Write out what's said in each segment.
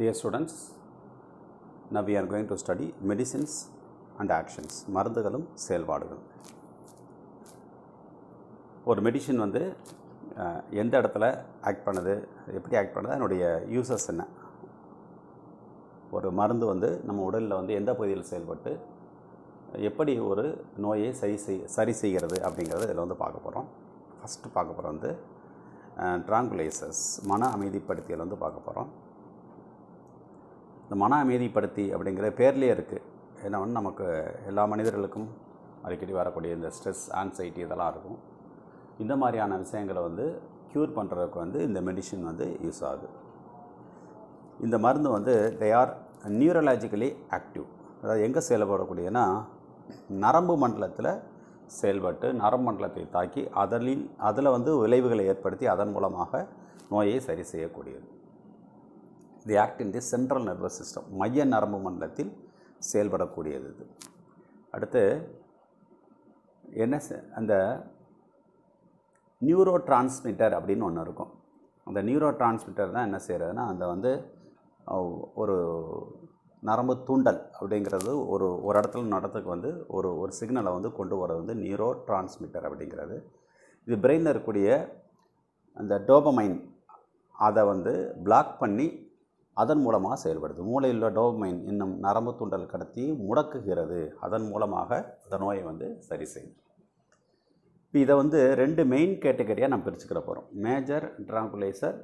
Dear students, now we are going to study medicines and actions மருந்துகளும் செயல்பாடுகளும் ஒரு medicine வந்து எந்த இடத்துல ஆக்ட் பண்ணுது எப்படி ஆக்ட் பண்ணுது அதனுடைய யூசஸ் என்ன ஒரு மருந்து வந்து நம்ம உடலில் வந்து எந்த பகுதியில் செயல்பட்டு எப்படி ஒரு நோயை சரி செய் சரி செய்கிறது அப்படிங்கிறத இதில் வந்து பார்க்க போகிறோம் ஃபஸ்ட்டு பார்க்க போகிறோம் வந்து ட்ராங்குலேசஸ் மன அமைதிப்படுத்தியில் வந்து பார்க்க போகிறோம் இந்த மன அமைதிப்படுத்தி அப்படிங்கிற பேர்லேயே இருக்குது ஏன்னா வந்து நமக்கு எல்லா மனிதர்களுக்கும் அடிக்கடி வரக்கூடிய இந்த ஸ்ட்ரெஸ் ஆன்சைட்டி இதெல்லாம் இருக்கும் இந்த மாதிரியான விஷயங்களை வந்து க்யூர் பண்ணுறதுக்கு வந்து இந்த மெடிசின் வந்து யூஸ் ஆகுது இந்த மருந்து வந்து தே ஆர் நியூரலாஜிக்கலி ஆக்டிவ் அதாவது எங்கே செயல்படக்கூடியன்னா நரம்பு மண்டலத்தில் செயல்பட்டு நரம்பு மண்டலத்தை தாக்கி அதில் அதில் வந்து விளைவுகளை ஏற்படுத்தி அதன் மூலமாக நோயை சரி செய்யக்கூடியது the act in the central nervous system மைய நரம்பு மண்டலத்தில் செயல்படக்கூடியது இது அடுத்து என்ன அந்த நியூரோ டிரான்ஸ்மிட்டர் அப்படின்னு ஒன்று இருக்கும் அந்த நியூரோ டிரான்ஸ்மிட்டர் தான் என்ன செய்கிறதுன்னா அந்த வந்து ஒரு நரம்பு தூண்டல் அப்படிங்கிறது ஒரு ஒரு இடத்துல நடத்துக்கு வந்து ஒரு ஒரு சிக்னலை வந்து கொண்டு வர்றது வந்து நியூரோ டிரான்ஸ்மிட்டர் அப்படிங்கிறது இது பிரெயினில் இருக்கக்கூடிய அந்த டோபமைன் அதை வந்து பிளாக் பண்ணி அதன் மூலமாக செயல்படுது மூளையில் உள்ள டோமைன் இன்னும் நரம்பு தூண்டல் கடத்தி முடக்குகிறது அதன் மூலமாக அந்த நோயை வந்து சரி செய்யுது இப்போ இதை வந்து ரெண்டு மெயின் கேட்டகரியாக நம்ம பிரிச்சுக்கிற போகிறோம் major tranquilliser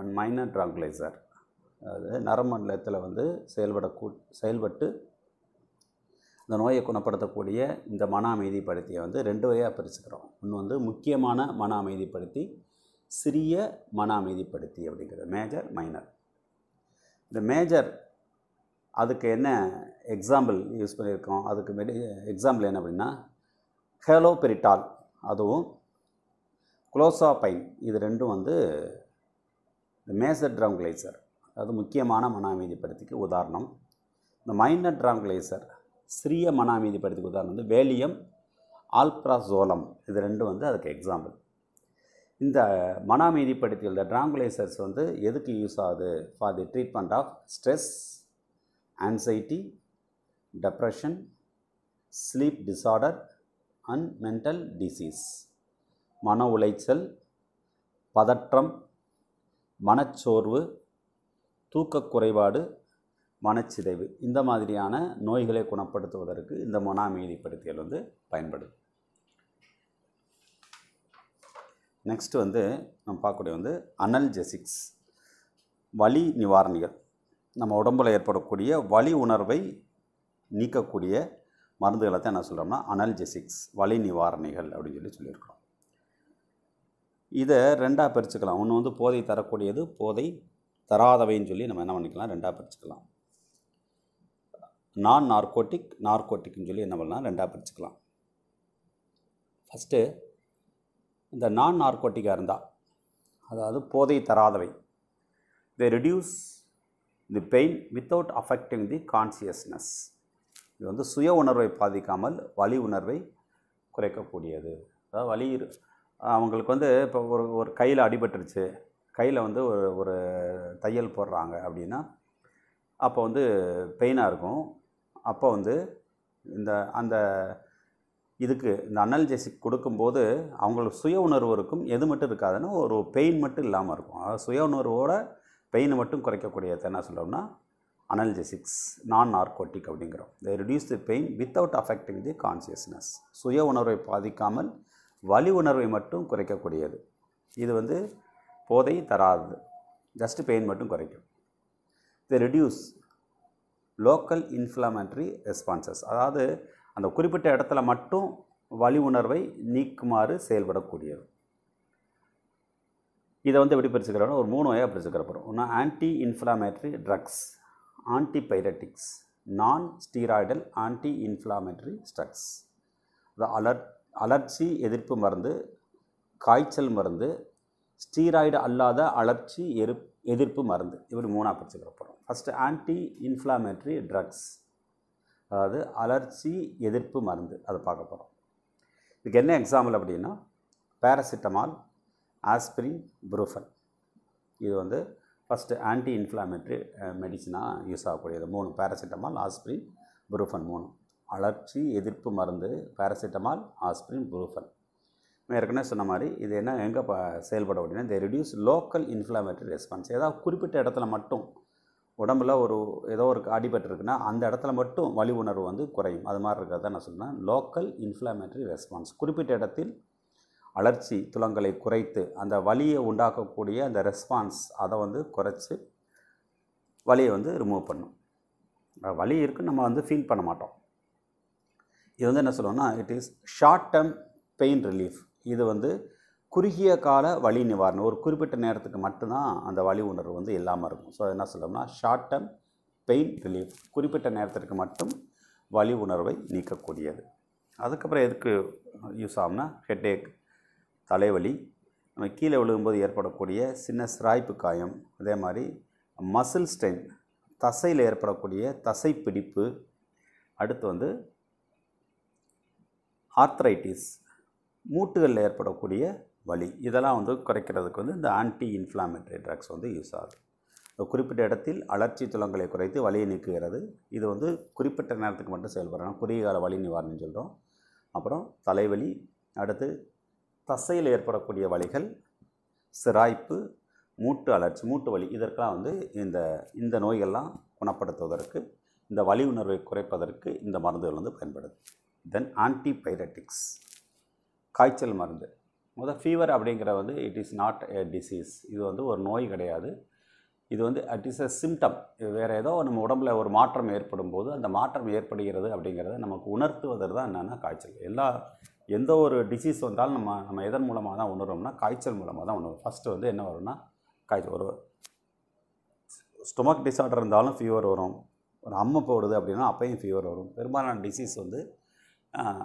and minor tranquilliser அதாவது நரமண்டலத்தில் வந்து செயல்படக்கூ செயல்பட்டு இந்த நோயை குணப்படுத்தக்கூடிய இந்த மன அமைதிப்படுத்தியை வந்து ரெண்டு வகையாக பிரிச்சுக்கிறோம் ஒன்று வந்து முக்கியமான மன அமைதிப்படுத்தி சிறிய மன அமைதிப்படுத்தி அப்படிங்கிறது மேஜர் மைனர் இந்த மேஜர் அதுக்கு என்ன எக்ஸாம்பிள் யூஸ் பண்ணியிருக்கோம் அதுக்கு மெடி எக்ஸாம்பிள் என்ன அப்படின்னா ஹேலோ பெரிட்டால் அதுவும் குளோசாபைன் இது ரெண்டும் வந்து இந்த மேசர் ட்ராங்குலைசர் அதாவது முக்கியமான மன அமைதிப்படுத்திக்கு உதாரணம் இந்த மைனர் ட்ராங்குலைசர் சிறிய மன அமைதிப்படுத்திக்கு உதாரணம் வந்து வேலியம் ஆல்ப்ராசோலம் இது ரெண்டும் வந்து அதுக்கு எக்ஸாம்பிள் இந்த மன அமைதிப்படுத்தியில் இந்த ட்ராங்குலேசர்ஸ் வந்து எதுக்கு யூஸ் ஆகுது for the treatment of stress anxiety depression sleep disorder and mental disease மன உளைச்சல் பதற்றம் மனச்சோர்வு தூக்கக் குறைபாடு மனச்சிதைவு இந்த மாதிரியான நோய்களை குணப்படுத்துவதற்கு இந்த மன அமைதிப்படுத்தியல் வந்து பயன்படுது நெக்ஸ்ட்டு வந்து நம்ம பார்க்கக்கூடிய வந்து அனல்ஜெசிக்ஸ் வலி நிவாரணிகள் நம்ம உடம்பில் ஏற்படக்கூடிய வலி உணர்வை நீக்கக்கூடிய மருந்துகளை தான் என்ன சொல்கிறோம்னா அனல்ஜெசிக்ஸ் வலி நிவாரணிகள் அப்படின்னு சொல்லி சொல்லியிருக்கிறோம் இதை ரெண்டாக பிரிச்சுக்கலாம் ஒன்று வந்து போதை தரக்கூடியது போதை தராதவைன்னு சொல்லி நம்ம என்ன பண்ணிக்கலாம் ரெண்டாக பிரிச்சுக்கலாம் நான் நார்கோட்டிக் நார்கோட்டிக்னு சொல்லி என்ன பண்ணலாம் ரெண்டாக பிரிச்சுக்கலாம் ஃபஸ்ட்டு இந்த நான் நார்கோட்டிக்காக இருந்தால் அதாவது போதை தராதவை they reduce the pain without affecting the consciousness இது வந்து சுய உணர்வை பாதிக்காமல் வலி உணர்வை குறைக்கக்கூடியது அதாவது வலி அவங்களுக்கு வந்து இப்போ ஒரு ஒரு கையில் அடிபட்டுருச்சு கையில் வந்து ஒரு ஒரு தையல் போடுறாங்க அப்படின்னா அப்போ வந்து பெயினாக இருக்கும் அப்போ வந்து இந்த அந்த இதுக்கு இந்த அனல்ஜெசிக் கொடுக்கும்போது அவங்களுக்கு சுய உணர்வு இருக்கும் எது மட்டும் இருக்காதுன்னா ஒரு பெயின் மட்டும் இல்லாமல் இருக்கும் அதாவது சுய உணர்வோட பெயினை மட்டும் குறைக்கக்கூடியது என்ன சொல்லணும்னா அனல்ஜெசிக்ஸ் நான் நார்கோட்டிக் அப்படிங்கிறோம் the reduce the pain without affecting the consciousness சுய உணர்வை பாதிக்காமல் வலி உணர்வை மட்டும் குறைக்கக்கூடியது இது வந்து போதை தராது ஜஸ்ட் பெயின் மட்டும் குறைக்கும் the reduce local inflammatory responses அதாவது அந்த குறிப்பிட்ட இடத்துல மட்டும் வலி உணர்வை நீக்குமாறு செயல்படக்கூடியது இதை வந்து எப்படி பிரிச்சுக்கிறோம் ஒரு மூணு வகையாக பிரிச்சுக்கிற போகிறோம் ஒன்று anti inflammatory drugs antipyretics non steroidal anti இன்ஃப்ளாமேட்ரி ஸ்ட்ரக்ஸ் அதாவது அலர் அலர்ச்சி எதிர்ப்பு மருந்து காய்ச்சல் மருந்து ஸ்டீராய்டு அல்லாத அலர்ச்சி எதிர்ப்பு மருந்து இப்படி மூணாக பிரிச்சுக்கிற போகிறோம் ஃபஸ்ட்டு ஆன்டி இன்ஃப்ளாமேட்ரி ட்ரக்ஸ் அதாவது அலர்ஜி எதிர்ப்பு மருந்து அதை பார்க்க போகிறோம் இதுக்கு என்ன எக்ஸாம்பிள் அப்படின்னா பேராசிட்டமால் ஆஸ்பிரின் புரூஃபன் இது வந்து ஃபஸ்ட்டு ஆன்டி இன்ஃப்ளாமேட்ரி மெடிசனாக யூஸ் ஆகக்கூடியது மூணு பேரசிட்டமால் ஆஸ்பிரின் புரூஃபன் மூணு அலர்ச்சி எதிர்ப்பு மருந்து பேராசிட்டமால் ஆஸ்பிரின் புரூஃபன் ஏற்கனவே சொன்ன மாதிரி இது என்ன எங்கே செயல்பட அப்படின்னா இந்த ரெடியூஸ் லோக்கல் இன்ஃப்ளாமேட்ரி ரெஸ்பான்ஸ் ஏதாவது குறிப்பிட்ட இடத்துல மட்டும் உடம்புல ஒரு ஏதோ ஒரு அடிபட்டுருக்குன்னா அந்த இடத்துல மட்டும் வலி உணர்வு வந்து குறையும் அது மாதிரி இருக்கிறத நான் சொன்னேன் லோக்கல் இன்ஃப்ளாமேட்டரி ரெஸ்பான்ஸ் குறிப்பிட்ட இடத்தில் அலர்ச்சி துளங்களை குறைத்து அந்த வலியை உண்டாக்கக்கூடிய அந்த ரெஸ்பான்ஸ் அதை வந்து குறைச்சி வலியை வந்து ரிமூவ் பண்ணும் வலி இருக்குன்னு நம்ம வந்து ஃபீல் பண்ண மாட்டோம் இது வந்து என்ன சொல்லுவோம்னா it is short term pain relief இது வந்து குறுகிய கால வலி நிவாரணம் ஒரு குறிப்பிட்ட நேரத்துக்கு மட்டும்தான் அந்த வலி உணர்வு வந்து இல்லாமல் இருக்கும் ஸோ என்ன சொல்லணும்னா ஷார்ட் டர்ம் பெயின் ரிலீஃப் குறிப்பிட்ட நேரத்திற்கு மட்டும் வலி உணர்வை நீக்கக்கூடியது அதுக்கப்புறம் எதுக்கு யூஸ் ஆகும்னா ஹெட்டேக் தலைவலி நம்ம கீழே விழுகும்போது ஏற்படக்கூடிய சின்ன சிராய்ப்பு காயம் அதே மாதிரி மசில் ஸ்ட்ரென் தசையில் ஏற்படக்கூடிய தசை பிடிப்பு அடுத்து வந்து ஆர்த்ரைட்டிஸ் மூட்டுகளில் ஏற்படக்கூடிய வலி இதெல்லாம் வந்து குறைக்கிறதுக்கு வந்து இந்த ஆன்டி இன்ஃப்ளாமேட்டரி ட்ரக்ஸ் வந்து யூஸ் ஆகுது குறிப்பிட்ட இடத்தில் அலர்ச்சி துளங்களை குறைத்து வலியை நீக்குகிறது இது வந்து குறிப்பிட்ட நேரத்துக்கு மட்டும் செயல்படணும் குறுகிய கால வலி நிவாரணம் சொல்கிறோம் அப்புறம் தலைவலி அடுத்து தசையில் ஏற்படக்கூடிய வலிகள் சிராய்ப்பு மூட்டு அலர்ச்சி மூட்டு வலி இதற்கெல்லாம் வந்து இந்த இந்த நோய்கள்லாம் குணப்படுத்துவதற்கு இந்த வலி உணர்வை குறைப்பதற்கு இந்த மருந்துகள் வந்து பயன்படுது தென் ஆன்டிபைரட்டிக்ஸ் காய்ச்சல் மருந்து முதல் ஃபீவர் அப்படிங்கிற வந்து it is not a disease இது வந்து ஒரு நோய் கிடையாது இது வந்து அட் இஸ் அ சிம்டம் வேறு ஏதோ நம்ம உடம்புல ஒரு மாற்றம் ஏற்படும் போது அந்த மாற்றம் ஏற்படுகிறது அப்படிங்கிறத நமக்கு உணர்த்துவதற்கு தான் என்னென்னா காய்ச்சல் எல்லா எந்த ஒரு டிசீஸ் வந்தாலும் நம்ம நம்ம எதன் மூலமாக தான் உணர்வோம்னா காய்ச்சல் மூலமாக தான் உணர்வோம் ஃபஸ்ட்டு வந்து என்ன வரும்னா காய்ச்சல் ஒரு ஸ்டொமக் டிஸார்டர் இருந்தாலும் ஃபீவர் வரும் ஒரு அம்மை போடுது அப்படின்னா அப்பையும் ஃபீவர் வரும் பெரும்பாலான டிசீஸ் வந்து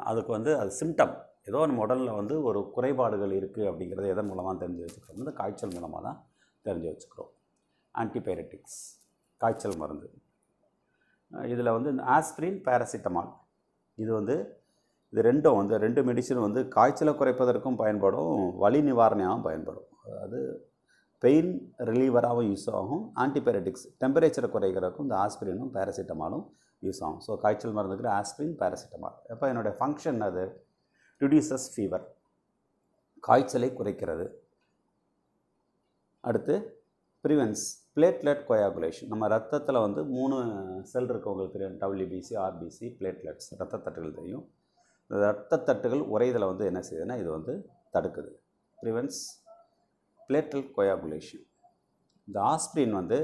அதுக்கு வந்து அது சிம்டம் ஏதோ ஒரு உடலில் வந்து ஒரு குறைபாடுகள் இருக்குது அப்படிங்கிறத எதன் மூலமாக தெரிஞ்சு வச்சுக்கிறோம் இந்த காய்ச்சல் மூலமாக தான் தெரிஞ்சு வச்சுக்கிறோம் ஆன்டிபயோட்டிக்ஸ் காய்ச்சல் மருந்து இதில் வந்து ஆஸ்பிரின் பேராசிட்டமால் இது வந்து இது ரெண்டும் வந்து ரெண்டு மெடிசன் வந்து காய்ச்சலை குறைப்பதற்கும் பயன்படும் வலி நிவாரணையாகவும் பயன்படும் அது பெயின் ரிலீவராகவும் யூஸ் ஆகும் ஆன்டிபயோட்டிக்ஸ் டெம்பரேச்சரை குறைக்கிறதுக்கும் இந்த ஆஸ்பிரினும் பேராசிட்டமாலும் யூஸ் ஆகும் ஸோ காய்ச்சல் மருந்துக்கு ஆஸ்பிரின் பேராசிட்டமால் அப்போ என்னுடைய ஃபங்க்ஷன் அது ரிடியூசஸ் ஃபீவர் காய்ச்சலை குறைக்கிறது அடுத்து ப்ரிவென்ஸ் பிளேட்லெட் கொயாகுலேஷன் நம்ம ரத்தத்தில் வந்து மூணு செல் இருக்குது உங்களுக்கு தெரியும் டபிள்யூபிசி ஆர்பிசி பிளேட்லெட்ஸ் ரத்தத்தட்டுகள் தெரியும் ரத்தத்தட்டுகள் உறையதில் வந்து என்ன செய்யுதுன்னா இது வந்து தடுக்குது ப்ரிவென்ஸ் பிளேட்லெட் கொயாகுலேஷன் இந்த ஆஸ்பிரின் வந்து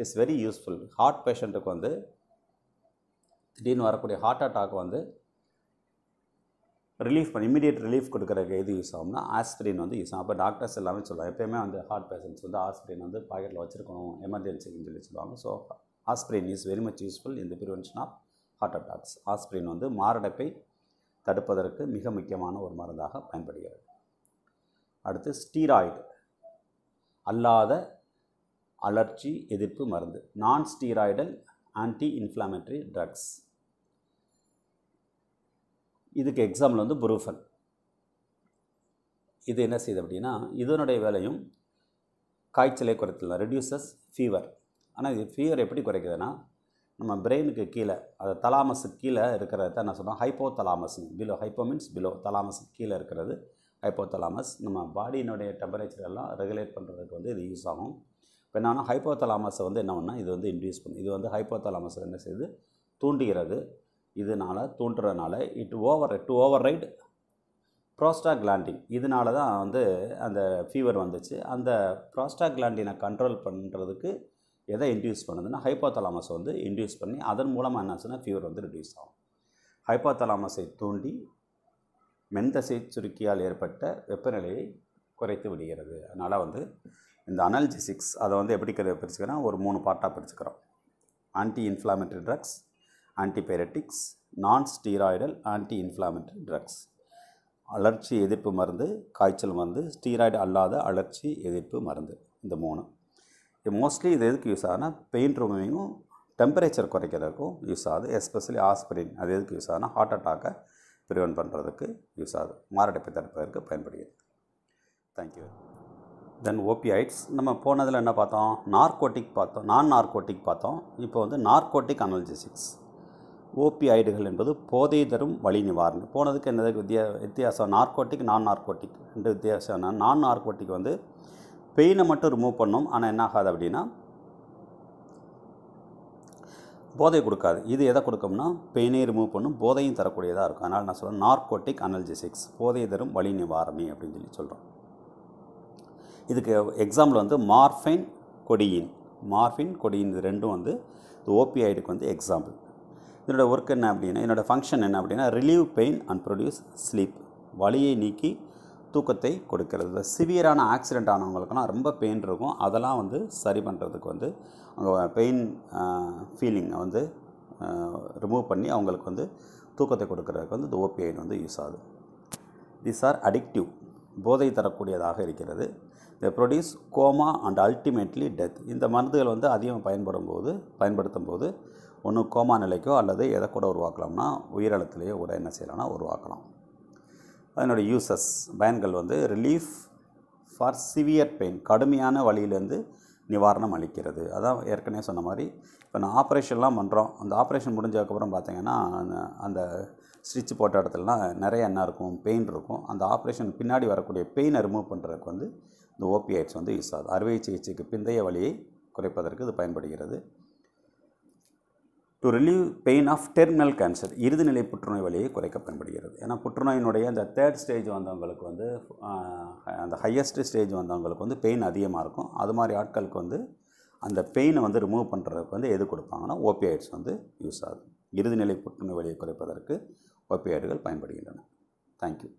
it is very useful heart பேஷண்ட்டுக்கு வந்து திடீர்னு வரக்கூடிய ஹார்ட் அட்டாக் வந்து ரிலீஃப் பண்ணி இமீடியட் ரிலீஃப் கொடுக்குறக்கு எது யூஸ் ஆகும்னா ஆஸ்பிரின் வந்து யூஸ் ஆகும் அப்போ டாக்டர்ஸ் எல்லாமே சொல்லுவாங்க எப்பயுமே வந்து ஹார்ட் பேஷண்ட்ஸ் வந்து ஆஸ்பிரின் வந்து பாக்கெட்டில் வச்சுருக்கணும் எமர்ஜென்சின்னு சொல்லி சொல்லுவாங்க so aspirin is very much useful இந்த prevention of heart attacks aspirin வந்து மாரடைப்பை தடுப்பதற்கு மிக முக்கியமான ஒரு மருந்தாக பயன்படுகிறது அடுத்து ஸ்டீராய்டு அல்லாத அலர்ஜி எதிர்ப்பு மருந்து non steroidal anti inflammatory drugs இதுக்கு எக்ஸாம்பிள் வந்து புரூஃபன் இது என்ன செய்யுது அப்படின்னா இதனுடைய வேலையும் காய்ச்சலை குறைத்தலாம் ரெடியூசஸ் ஃபீவர் ஆனால் இது ஃபீவர் எப்படி குறைக்குதுன்னா நம்ம பிரெயினுக்கு கீழே அது தலாமஸுக்கு கீழே இருக்கிறத தான் நான் சொன்னோம் hypothalamus below hypo means below தலாமஸுக்கு கீழே இருக்கிறது ஹைப்போ தலாமஸ் நம்ம பாடியினுடைய டெம்பரேச்சர் எல்லாம் ரெகுலேட் பண்ணுறதுக்கு வந்து இது யூஸ் ஆகும் இப்போ என்னென்னா ஹைப்போ தலாமஸை வந்து என்ன பண்ணால் இது வந்து இன்ட்ரியூஸ் பண்ணும் இது வந்து ஹைப்போ தலாமஸை என்ன செய்யுது தூண்டுகிறது இதனால் தோன்றுறதுனால it over to override prostaglandin இதனால தான் வந்து அந்த ஃபீவர் வந்துச்சு அந்த கிளாண்டினை கண்ட்ரோல் பண்ணுறதுக்கு எதை இன்டியூஸ் பண்ணுதுன்னா ஹைப்போதலாமஸ் வந்து இன்டியூஸ் பண்ணி அதன் மூலமாக என்னாச்சுன்னா ஃபீவர் வந்து ரிடியூஸ் ஆகும் ஹைப்போதலாமஸை தூண்டி மென்தசை சுருக்கியால் ஏற்பட்ட வெப்பநிலையை குறைத்து விடுகிறது அதனால் வந்து இந்த அனல்ஜிசிக்ஸ் அதை வந்து எப்படி பிரிச்சுக்கிறோம் ஒரு மூணு பார்ட்டாக பிரிச்சுக்கிறோம் anti inflammatory drugs antipyretics non steroidal anti inflammatory drugs allergy எதிர்ப்பு மருந்து காய்ச்சல் மருந்து ஸ்டீராய்டு அல்லாத அலர்ச்சி எதிர்ப்பு மருந்து இந்த மூணு மோஸ்ட்லி இது எதுக்கு யூஸ் ஆகுனா பெயின் ரூமிங்கும் டெம்பரேச்சர் குறைக்கிறதுக்கும் யூஸ் ஆகுது எஸ்பெஷலி ஆஸ்பிரின் அது எதுக்கு யூஸ் ஆகுனா ஹார்ட் அட்டாக்கை ப்ரிவென்ட் பண்ணுறதுக்கு யூஸ் ஆகுது மாரடைப்பை தடுப்பதற்கு பயன்படுகிறது தேங்க்யூ தென் ஓபிஐட்ஸ் நம்ம போனதில் என்ன பார்த்தோம் நார்கோட்டிக் பார்த்தோம் நான் நார்கோட்டிக் பார்த்தோம் இப்போ வந்து நார்கோட்டிக் அனல்ஜெசிக்ஸ் ஓபிஐடுகள் என்பது போதை தரும் வழி நிவாரணம் போனதுக்கு என்ன வித்தியா வித்தியாசம் நார்கோட்டிக் நான் நார்கோட்டிக் ரெண்டு வித்தியாசம் நான் நார்கோட்டிக் வந்து பெயினை மட்டும் ரிமூவ் பண்ணும் ஆனால் என்ன ஆகாது அப்படின்னா போதை கொடுக்காது இது எதை கொடுக்கும்னா பெயினையும் ரிமூவ் பண்ணும் போதையும் தரக்கூடியதாக இருக்கும் அதனால் நான் சொல்கிறேன் நார்கோட்டிக் அனல்ஜிசிக்ஸ் போதை தரும் வழி நிவாரணி அப்படின்னு சொல்லி சொல்கிறோம் இதுக்கு எக்ஸாம்பிள் வந்து மார்ஃபைன் கொடியின் மார்ஃபின் கொடியின் இது ரெண்டும் வந்து ஓபிஐடுக்கு வந்து எக்ஸாம்பிள் இதனோட ஒர்க் என்ன அப்படின்னா என்னோடய ஃபங்க்ஷன் என்ன அப்படின்னா relieve pain and produce sleep வலியை நீக்கி தூக்கத்தை கொடுக்கிறது சிவியரான ஆக்சிடெண்ட் ஆனவங்களுக்குலாம் ரொம்ப பெயின் இருக்கும் அதெல்லாம் வந்து சரி பண்ணுறதுக்கு வந்து அவங்க பெயின் ஃபீலிங்கை வந்து ரிமூவ் பண்ணி அவங்களுக்கு வந்து தூக்கத்தை கொடுக்கறதுக்கு வந்து இந்த ஓபிஐன் வந்து யூஸ் ஆகுது தீஸ் ஆர் அடிக்டிவ் போதை தரக்கூடியதாக இருக்கிறது இந்த produce coma and ultimately death இந்த மருந்துகள் வந்து அதிகம் பயன்படும் போது பயன்படுத்தும் போது ஒன்று கோமா நிலைக்கோ அல்லது எதை கூட உருவாக்கலாம்னா உயிரழுத்துலேயோ கூட என்ன செய்யலாம்னா உருவாக்கலாம் அதனுடைய யூசஸ் பயன்கள் வந்து ரிலீஃப் ஃபார் சிவியர் பெயின் கடுமையான வழியிலேருந்து நிவாரணம் அளிக்கிறது அதான் ஏற்கனவே சொன்ன மாதிரி இப்போ நான் ஆப்ரேஷன்லாம் பண்ணுறோம் அந்த ஆப்ரேஷன் முடிஞ்சதுக்கப்புறம் பார்த்திங்கன்னா அந்த ஸ்டிச் போட்ட இடத்துலலாம் நிறைய என்ன இருக்கும் பெயின் இருக்கும் அந்த ஆப்ரேஷன் பின்னாடி வரக்கூடிய பெயினை ரிமூவ் பண்ணுறதுக்கு வந்து இந்த ஓபிஐட்ஸ் வந்து யூஸ் ஆகுது அறுவை சிகிச்சைக்கு பிந்தைய வழியை குறைப்பதற்கு இது பயன்படுகிறது to relieve pain of terminal cancer இறுதிநிலை புற்றுநோய் வழியை குறைக்க பயன்படுகிறது ஏன்னா புற்றுநோயினுடைய அந்த தேர்ட் ஸ்டேஜ் வந்தவங்களுக்கு வந்து அந்த ஹையஸ்ட் ஸ்டேஜ் வந்தவங்களுக்கு வந்து பெயின் அதிகமாக இருக்கும் அது மாதிரி ஆட்களுக்கு வந்து அந்த பெயினை வந்து ரிமூவ் பண்ணுறதுக்கு வந்து எது கொடுப்பாங்கன்னா ஓபிஐட்ஸ் வந்து யூஸ் ஆகுது இறுதிநிலை புற்றுநோய் வழியை குறைப்பதற்கு ஓபிஐடுகள் பயன்படுகின்றன தேங்க்யூ